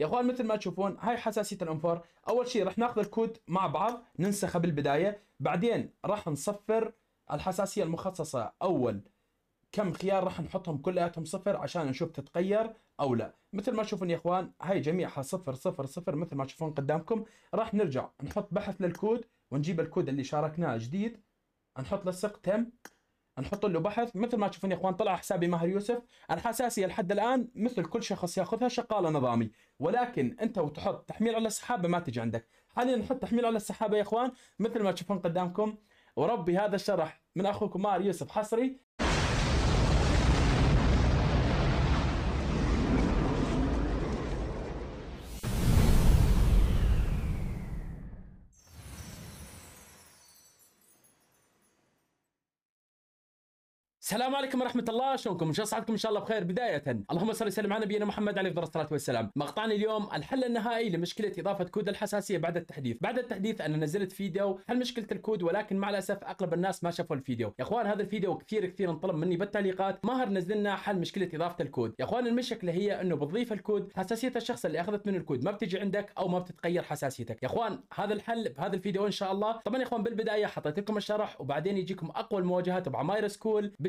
يا اخوان مثل ما تشوفون هاي حساسيه الانفار اول شيء راح ناخذ الكود مع بعض ننسخه بالبدايه بعدين راح نصفر الحساسيه المخصصه اول كم خيار راح نحطهم كلياتهم صفر عشان نشوف تتغير او لا مثل ما تشوفون يا اخوان هاي جميعها صفر صفر صفر مثل ما تشوفون قدامكم راح نرجع نحط بحث للكود ونجيب الكود اللي شاركناه جديد نحط لصق تم نحط له بحث مثل ما تشوفون يا اخوان طلع حسابي ماهر يوسف انا حساسي لحد الان مثل كل شخص ياخذها شقاله نظامي ولكن انت وتحط تحميل على السحابه ما تجي عندك حاليا نحط تحميل على السحابه يا اخوان مثل ما تشوفون قدامكم وربي هذا الشرح من اخوكم ماهر يوسف حصري السلام عليكم ورحمة الله شلونكم؟ ان شاء صحتكم ان شاء الله بخير بداية، اللهم صل وسلم على نبينا محمد عليه الصلاة والسلام. مقطعنا اليوم الحل النهائي لمشكلة إضافة كود الحساسية بعد التحديث، بعد التحديث أنا نزلت فيديو حل مشكلة الكود ولكن مع الأسف أغلب الناس ما شافوا الفيديو، يا إخوان هذا الفيديو كثير كثير انطلب مني بالتعليقات، ماهر نزل لنا حل مشكلة إضافة الكود، يا إخوان المشكلة هي أنه بتضيف الكود حساسية الشخص اللي أخذت منه الكود ما بتجي عندك أو ما بتتغير حساسيتك، يا إخوان هذا الحل بهذا الفيديو إن شاء الله، طبعا يا إخوان بالبداية حطيت لكم الشرح وبعدين يجيكم أقوى المواجهات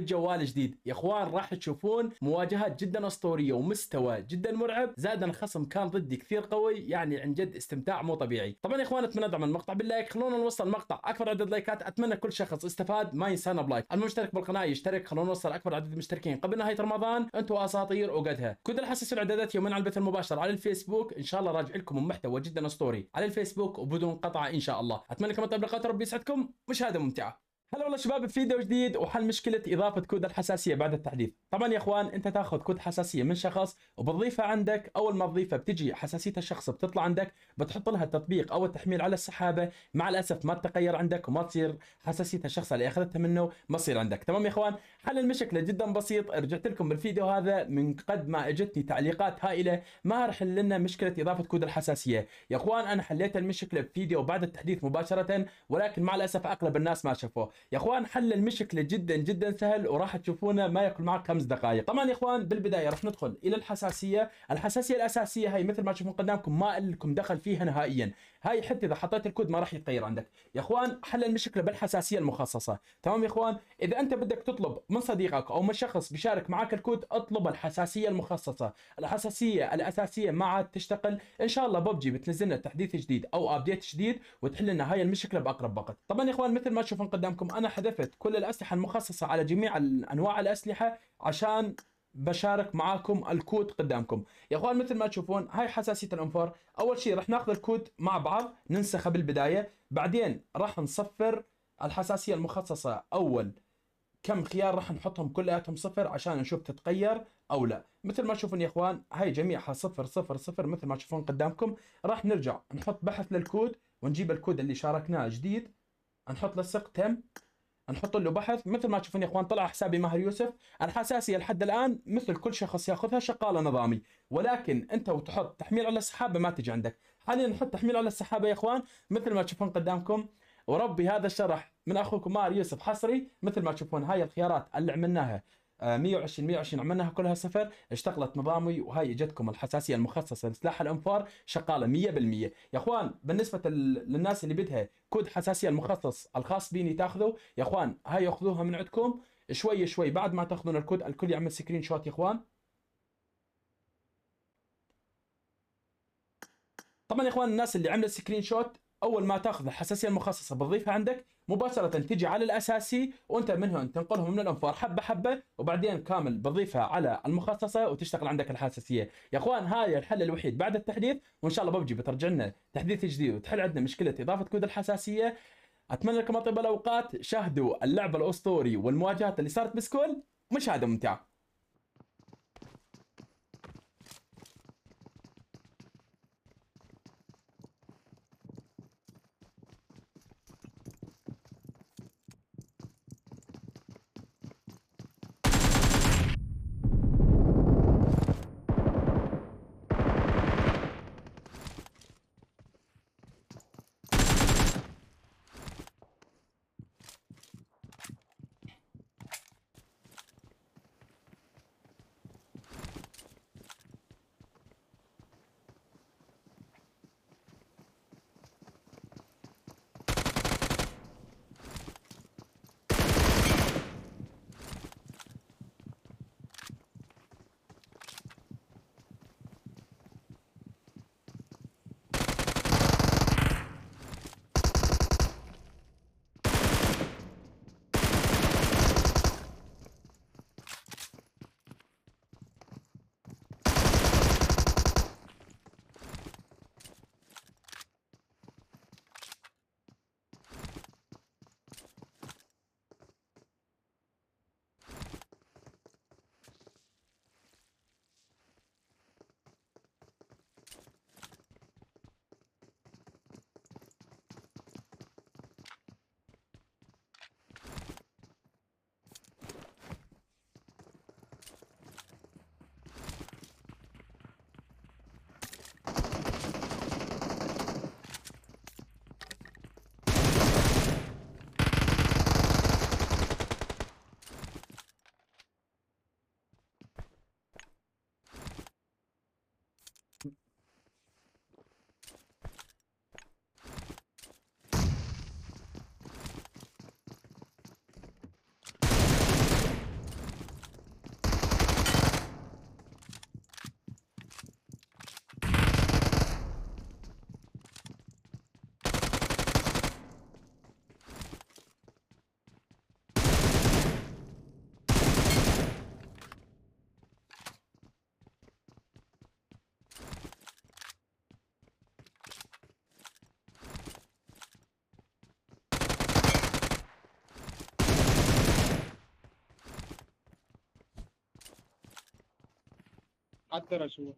جوال جديد يا اخوان راح تشوفون مواجهات جدا اسطوريه ومستوى جدا مرعب زاد الخصم كان ضدي كثير قوي يعني عن جد استمتاع مو طبيعي طبعا يا اخوان اتمنى دعم المقطع باللايك خلونا نوصل المقطع اكبر عدد لايكات اتمنى كل شخص استفاد ما ينسانا بلايك المشترك بالقناه يشترك خلونا نوصل اكبر عدد مشتركين قبل نهايه رمضان انتم اساطير وقدها كل الحساس الاعدادات يومين على البث المباشر على الفيسبوك ان شاء الله راجع لكم محتوى جدا اسطوري على الفيسبوك وبدون قطعه ان شاء الله اتمنى لكم تابلقات ربي يسعدكم مشاهده ممتعه هلا والله شباب في فيديو جديد وحل مشكله اضافه كود الحساسيه بعد التحديث طبعا يا اخوان انت تاخذ كود حساسيه من شخص وبتضيفها عندك اول ما تضيفها بتجي حساسيه الشخص بتطلع عندك بتحط لها التطبيق او التحميل على السحابه مع الاسف ما تتغير عندك وما تصير حساسيه الشخص اللي اخذتها منه ما تصير عندك تمام يا اخوان حل المشكله جدا بسيط رجعت لكم بالفيديو هذا من قد ما اجتني تعليقات هائله ما راح لنا مشكله اضافه كود الحساسيه يا اخوان انا حليت المشكله بفيديو بعد التحديث مباشره ولكن مع الاسف اغلب الناس ما شافوه يا اخوان حل المشكله جدا جدا سهل وراح تشوفونه ما ياكل معك خمس دقائق طبعا يا اخوان بالبدايه راح ندخل الى الحساسيه الحساسيه الاساسيه هاي مثل ما تشوفون قدامكم ما لكم دخل فيها نهائيا هاي حتى اذا حطيت الكود ما راح يتغير عندك يا اخوان حل المشكله بالحساسيه المخصصه تمام يا اخوان اذا انت بدك تطلب من صديقك او من شخص بيشارك معك الكود اطلب الحساسيه المخصصه الحساسيه الاساسيه ما عاد تشتغل ان شاء الله ببجي بتنزل لنا تحديث جديد او ابديت جديد وتحل لنا هاي المشكله باقرب وقت طبعا يا اخوان مثل ما تشوفون قدامكم لكم انا حذفت كل الاسلحه المخصصه على جميع انواع الاسلحه عشان بشارك معاكم الكود قدامكم يا اخوان مثل ما تشوفون هاي حساسيه الانفار اول شيء راح ناخذ الكود مع بعض ننسخه بالبدايه بعدين راح نصفر الحساسيه المخصصه اول كم خيار راح نحطهم كلياتهم صفر عشان نشوف تتغير او لا مثل ما تشوفون يا اخوان هاي جميعها صفر صفر صفر مثل ما تشوفون قدامكم راح نرجع نحط بحث للكود ونجيب الكود اللي شاركناه جديد نحط لصق تم نحط له بحث مثل ما تشوفون يا اخوان طلع حسابي ماهر يوسف حساسي لحد الان مثل كل شخص ياخذها شغاله نظامي ولكن انت وتحط تحميل على السحابه ما تجي عندك حاليا نحط تحميل على السحابه يا اخوان مثل ما تشوفون قدامكم وربي هذا الشرح من اخوكم ماهر يوسف حصري مثل ما تشوفون هاي الخيارات اللي عملناها 120 آه، 120 عملناها كلها صفر اشتغلت نظامي وهي اجتكم الحساسيه المخصصه لسلاح الانفار شغاله 100% يا اخوان بالنسبه للناس اللي بدها كود حساسيه المخصص الخاص بيني تاخذه يا اخوان هاي ياخذوها من عندكم شوي شوي بعد ما تاخذون الكود الكل يعمل سكرين شوت يا اخوان طبعا يا اخوان الناس اللي عملت سكرين شوت اول ما تاخذ الحساسيه المخصصه بتضيفها عندك مباشره تجي على الاساسي وانت من تنقلهم من الانفار حبه حبه وبعدين كامل بتضيفها على المخصصه وتشتغل عندك الحساسيه يا اخوان هاي الحل الوحيد بعد التحديث وان شاء الله ببجي بترجع لنا تحديث جديد وتحل عندنا مشكله اضافه كود الحساسيه اتمنى لكم اطيب الاوقات شاهدوا اللعب الاسطوري والمواجهات اللي صارت بسكول مشاهده ممتعه At garaj его.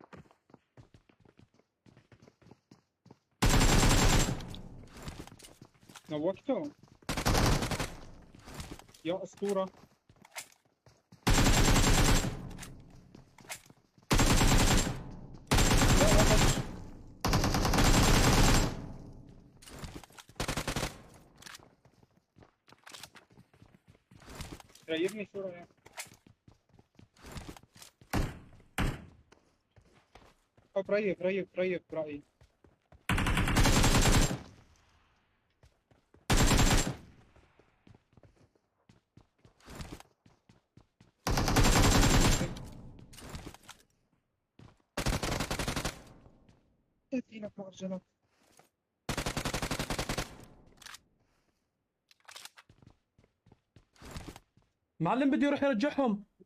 На вокте? Я Астура. Троих еще раз. قريب قريب قريب رأيي تدينا مهرجانات معلم بده يروح يرجعهم